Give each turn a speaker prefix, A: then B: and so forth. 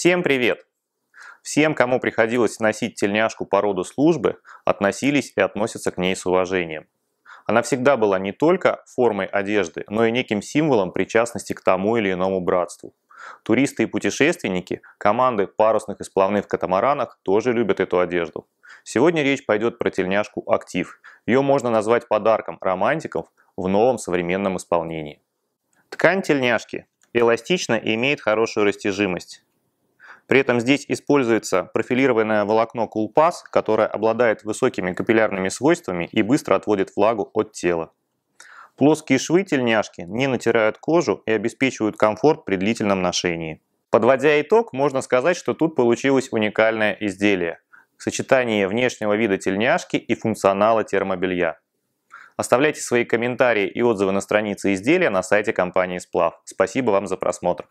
A: Всем привет! Всем, кому приходилось носить тельняшку по роду службы, относились и относятся к ней с уважением. Она всегда была не только формой одежды, но и неким символом причастности к тому или иному братству. Туристы и путешественники, команды парусных и сплавных катамаранах тоже любят эту одежду. Сегодня речь пойдет про тельняшку «Актив». Ее можно назвать подарком романтиков в новом современном исполнении. Ткань тельняшки эластична и имеет хорошую растяжимость. При этом здесь используется профилированное волокно CoolPass, которое обладает высокими капиллярными свойствами и быстро отводит влагу от тела. Плоские швы тельняшки не натирают кожу и обеспечивают комфорт при длительном ношении. Подводя итог, можно сказать, что тут получилось уникальное изделие – сочетание внешнего вида тельняшки и функционала термобелья. Оставляйте свои комментарии и отзывы на странице изделия на сайте компании Сплав. Спасибо вам за просмотр.